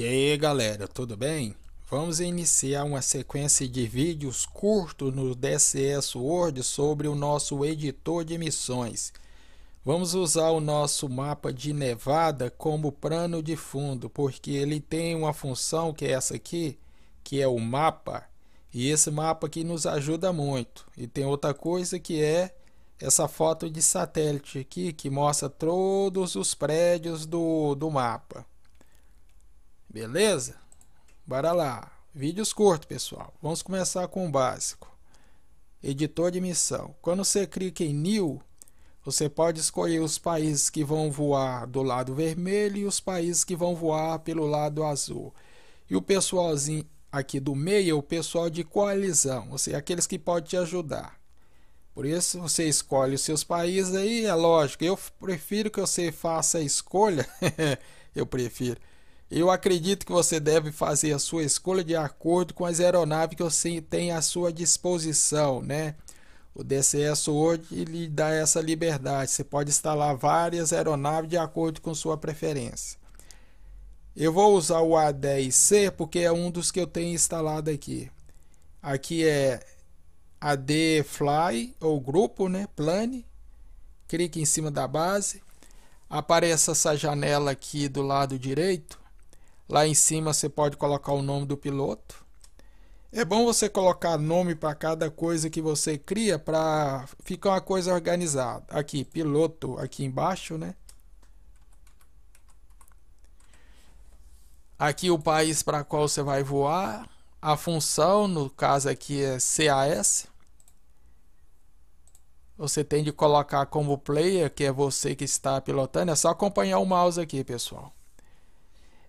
E aí galera, tudo bem? Vamos iniciar uma sequência de vídeos curtos no DSS Word sobre o nosso editor de missões. Vamos usar o nosso mapa de Nevada como plano de fundo, porque ele tem uma função que é essa aqui, que é o mapa. E esse mapa aqui nos ajuda muito. E tem outra coisa que é essa foto de satélite aqui, que mostra todos os prédios do, do mapa. Beleza? Bora lá. Vídeos curtos, pessoal. Vamos começar com o básico. Editor de missão. Quando você clica em New, você pode escolher os países que vão voar do lado vermelho e os países que vão voar pelo lado azul. E o pessoalzinho aqui do meio é o pessoal de coalizão, ou seja, é aqueles que podem te ajudar. Por isso você escolhe os seus países aí, é lógico. Eu prefiro que você faça a escolha, eu prefiro eu acredito que você deve fazer a sua escolha de acordo com as aeronaves que você tem à sua disposição, né? O DCS hoje lhe dá essa liberdade. Você pode instalar várias aeronaves de acordo com sua preferência. Eu vou usar o A10C porque é um dos que eu tenho instalado aqui. Aqui é AD Fly ou grupo, né? Plane. Clique em cima da base. Aparece essa janela aqui do lado direito Lá em cima você pode colocar o nome do piloto. É bom você colocar nome para cada coisa que você cria para ficar uma coisa organizada. Aqui, piloto, aqui embaixo, né? Aqui o país para qual você vai voar. A função, no caso aqui é CAS. Você tem de colocar como player, que é você que está pilotando. É só acompanhar o mouse aqui, pessoal.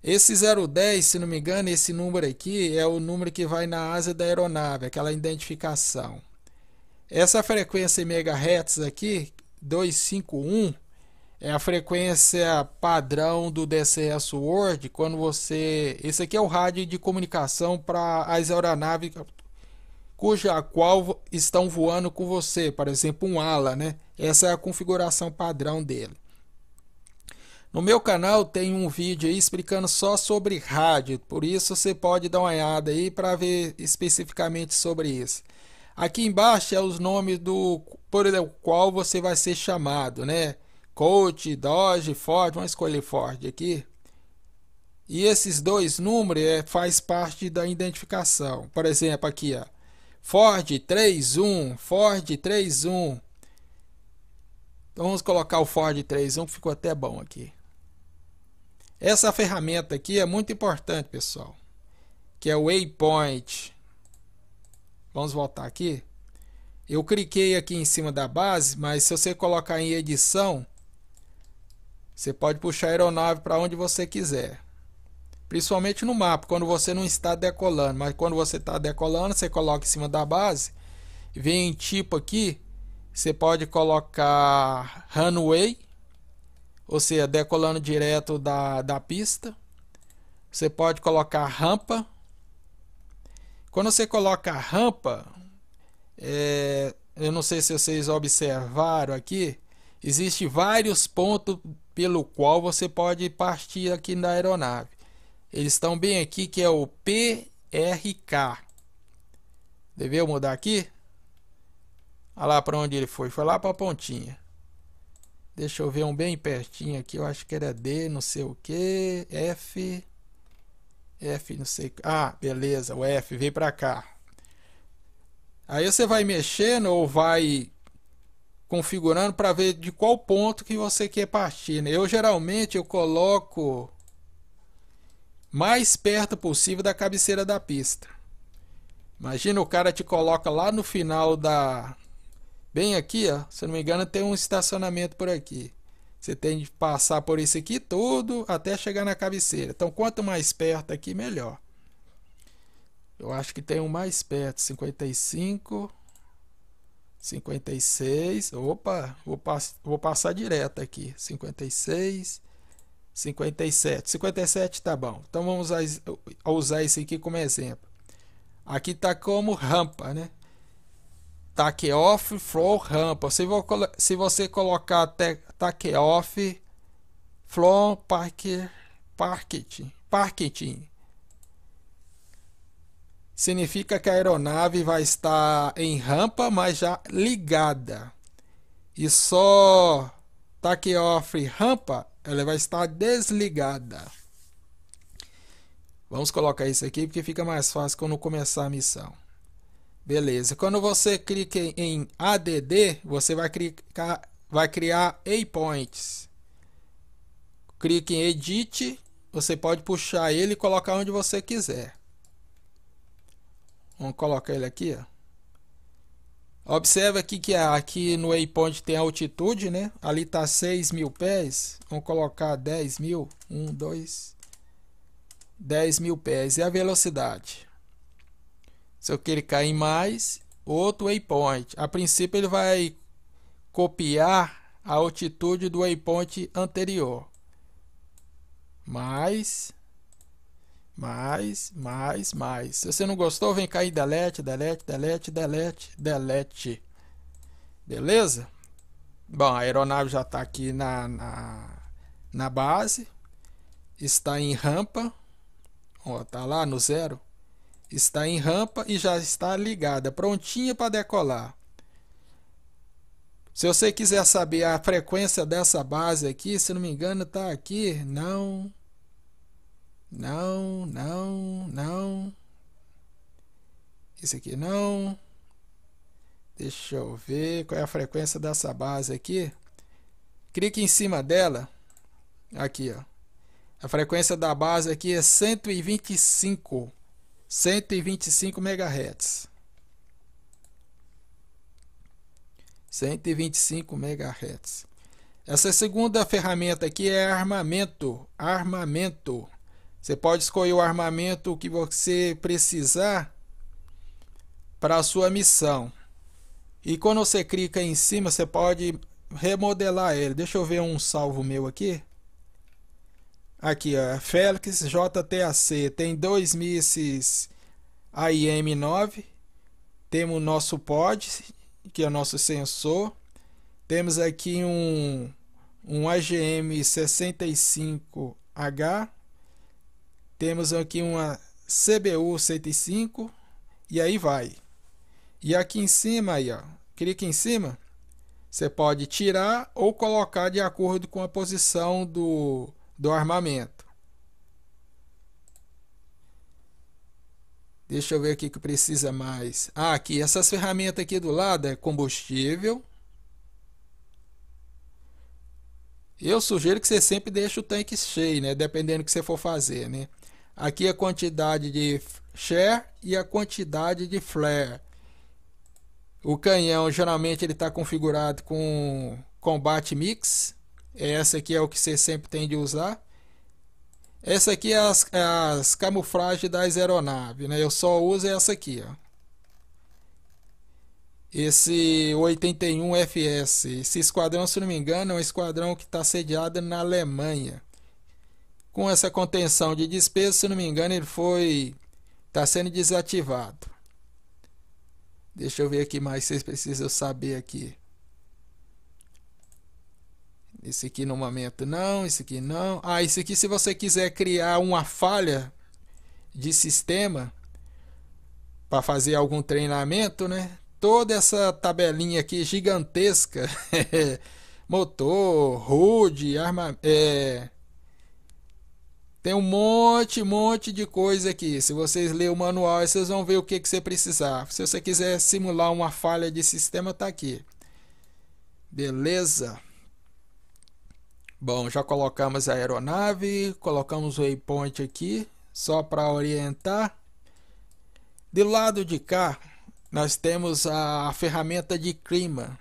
Esse 010, se não me engano, esse número aqui é o número que vai na asa da aeronave, aquela identificação. Essa frequência em megahertz aqui, 251, é a frequência padrão do DCS Word, quando você, esse aqui é o rádio de comunicação para as aeronaves cuja qual estão voando com você, por exemplo, um ala, né? Essa é a configuração padrão dele. No meu canal tem um vídeo aí explicando só sobre rádio, por isso você pode dar uma olhada aí para ver especificamente sobre isso. Aqui embaixo é os nomes do por qual você vai ser chamado, né? Coach, Dodge, Ford, vamos escolher Ford aqui. E esses dois números é, faz parte da identificação. Por exemplo, aqui, ó, Ford 31, Ford 31. Então vamos colocar o Ford 31, que ficou até bom aqui. Essa ferramenta aqui é muito importante, pessoal, que é o Waypoint. Vamos voltar aqui. Eu cliquei aqui em cima da base, mas se você colocar em edição, você pode puxar a aeronave para onde você quiser. Principalmente no mapa, quando você não está decolando. Mas quando você está decolando, você coloca em cima da base. Vem em tipo aqui, você pode colocar runway ou seja, decolando direto da, da pista. Você pode colocar rampa. Quando você coloca rampa, é, eu não sei se vocês observaram aqui, existe vários pontos pelo qual você pode partir aqui na aeronave. Eles estão bem aqui, que é o PRK. Deveu mudar aqui? Olha lá para onde ele foi, foi lá para a pontinha. Deixa eu ver um bem pertinho aqui. Eu acho que era D, não sei o que. F. F, não sei. Ah, beleza. O F, vem pra cá. Aí você vai mexendo ou vai configurando para ver de qual ponto que você quer partir. Né? Eu geralmente eu coloco mais perto possível da cabeceira da pista. Imagina o cara te coloca lá no final da Bem aqui, ó, se não me engano, tem um estacionamento por aqui. Você tem que passar por isso aqui todo até chegar na cabeceira. Então, quanto mais perto aqui, melhor. Eu acho que tem um mais perto, 55, 56. Opa, vou, pass vou passar direto aqui, 56, 57. 57 tá bom. Então, vamos usar, usar esse aqui como exemplo. Aqui tá como rampa, né? Takeoff, off, flow, rampa. Se, vou, se você colocar take off, flow, parking, significa que a aeronave vai estar em rampa, mas já ligada. E só takeoff off rampa, ela vai estar desligada. Vamos colocar isso aqui porque fica mais fácil quando começar a missão. Beleza. Quando você clica em ADD, você vai, clicar, vai criar waypoints. Clique em Edit. Você pode puxar ele e colocar onde você quiser. Vamos colocar ele aqui. Ó. Observa aqui que aqui no A-Point tem altitude, né? Ali está 6 mil pés. Vamos colocar 10 mil. 1, 2, 10 mil pés. E a velocidade? Se eu clicar em mais, outro waypoint. A princípio ele vai copiar a altitude do waypoint anterior. Mais, mais, mais, mais. Se você não gostou, vem cá e delete, delete, delete, delete, delete. Beleza? Bom, a aeronave já está aqui na, na, na, base. Está em rampa. Ó, tá lá no zero está em rampa e já está ligada, prontinha para decolar. Se você quiser saber a frequência dessa base aqui, se não me engano, está aqui. Não. Não, não, não. Isso aqui não. Deixa eu ver qual é a frequência dessa base aqui. Clique em cima dela. Aqui, ó. A frequência da base aqui é 125. 125 MHz. 125 MHz. Essa segunda ferramenta aqui é armamento, armamento. Você pode escolher o armamento que você precisar para a sua missão. E quando você clica em cima, você pode remodelar ele. Deixa eu ver um salvo meu aqui. Aqui, ó. Félix JTAC. Tem dois mísseis AIM-9. Temos o nosso pod, que é o nosso sensor. Temos aqui um, um AGM-65H. Temos aqui uma CBU-105. E aí vai. E aqui em cima, aí, ó. Clica em cima. Você pode tirar ou colocar de acordo com a posição do do armamento. Deixa eu ver aqui que precisa mais. Ah, aqui, essas ferramentas aqui do lado é combustível. Eu sugiro que você sempre deixe o tanque cheio, né? Dependendo do que você for fazer, né? Aqui a quantidade de share e a quantidade de flare. O canhão geralmente ele está configurado com combate mix. Essa aqui é o que você sempre tem de usar. Essa aqui é as, é as camuflagens das aeronaves, né? Eu só uso essa aqui, ó. Esse 81 FS, esse esquadrão, se não me engano, é um esquadrão que está sediado na Alemanha. Com essa contenção de despesa, se não me engano, ele foi está sendo desativado. Deixa eu ver aqui mais, vocês precisam saber aqui. Esse aqui no momento não, esse aqui não. Ah, esse aqui se você quiser criar uma falha de sistema para fazer algum treinamento, né? Toda essa tabelinha aqui gigantesca, motor, HUD, arma, é... tem um monte, monte de coisa aqui. Se vocês lerem o manual, vocês vão ver o que, que você precisar. Se você quiser simular uma falha de sistema, tá aqui. Beleza? Bom, já colocamos a aeronave, colocamos o waypoint aqui, só para orientar. Do lado de cá, nós temos a ferramenta de clima.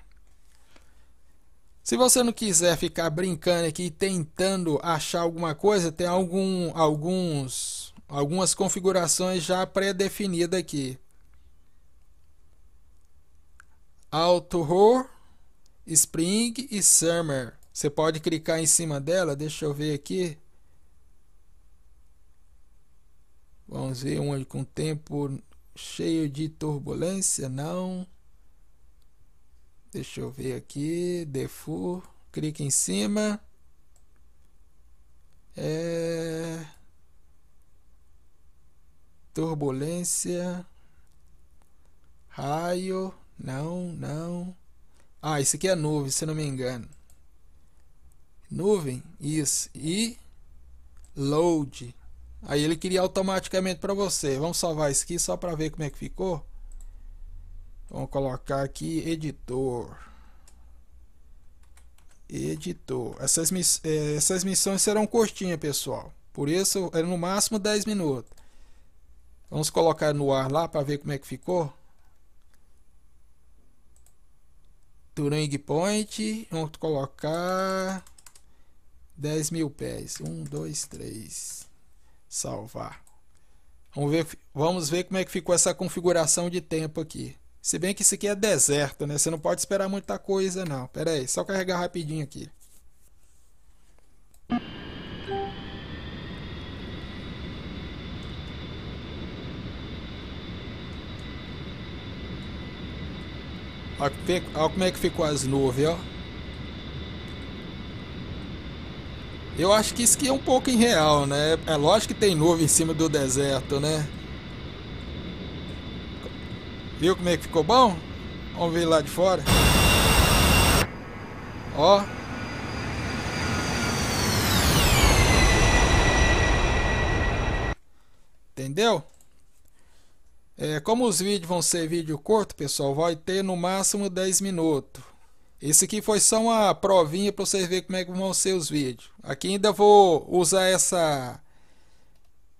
Se você não quiser ficar brincando aqui tentando achar alguma coisa, tem algum, alguns, algumas configurações já pré-definidas aqui. Auto Roar, Spring e Summer. Você pode clicar em cima dela, deixa eu ver aqui. Vamos ver onde com tempo cheio de turbulência, não. Deixa eu ver aqui, default, clique em cima. É turbulência, raio, não, não. Ah, isso aqui é nuvem, se não me engano. Nuvem, isso. E load. Aí ele queria automaticamente para você. Vamos salvar isso aqui só para ver como é que ficou. Vamos colocar aqui editor. Editor. Essas, miss é, essas missões serão curtinhas, pessoal. Por isso, é no máximo 10 minutos. Vamos colocar no ar lá para ver como é que ficou. Turing Point. Vamos colocar 10 mil pés. 1, 2, 3. Salvar. Vamos ver, vamos ver como é que ficou essa configuração de tempo aqui. Se bem que isso aqui é deserto, né? Você não pode esperar muita coisa, não. Pera aí, só carregar rapidinho aqui. Olha como é que ficou as nuvens, ó. Eu acho que isso aqui é um pouco irreal, né? É lógico que tem nuvem em cima do deserto, né? Viu como é que ficou bom? Vamos ver lá de fora. Ó. Entendeu? É, como os vídeos vão ser vídeo curto, pessoal, vai ter no máximo 10 minutos. Esse aqui foi só uma provinha para você ver como é que vão ser os vídeos. Aqui ainda vou usar essa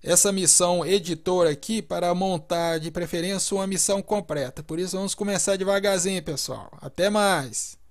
essa missão editora aqui para montar de preferência uma missão completa. Por isso vamos começar devagarzinho, pessoal. Até mais.